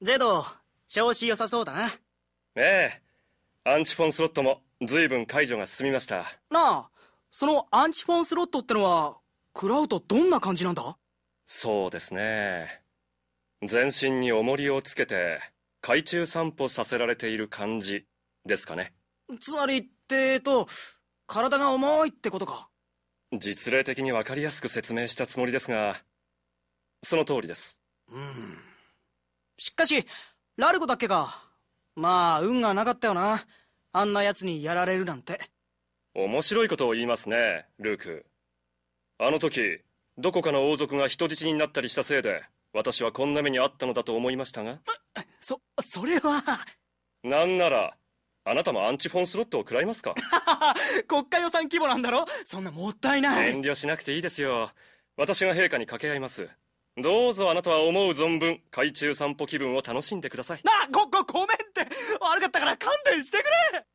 ジェド、調子良さそうだな。ええ。アンチフォンスロットも随分解除が進みました。なあ、そのアンチフォンスロットってのは、食らうとどんな感じなんだそうですね。全身に重りをつけて、海中散歩させられている感じですかね。つまりってと、体が重いってことか。実例的に分かりやすく説明したつもりですが、その通りです。うん。しかし、ラルゴだっけかまあ、運がなかったよな。あんな奴にやられるなんて。面白いことを言いますね、ルーク。あの時、どこかの王族が人質になったりしたせいで、私はこんな目に遭ったのだと思いましたが。そ、それは。なんなら、あなたもアンチフォンスロットを食らいますか 国家予算規模なんだろそんなもったいない。遠慮しなくていいですよ。私が陛下に掛け合います。どうぞあなたは思う存分海中散歩気分を楽しんでくださいなあごごごめんって悪かったから勘弁してくれ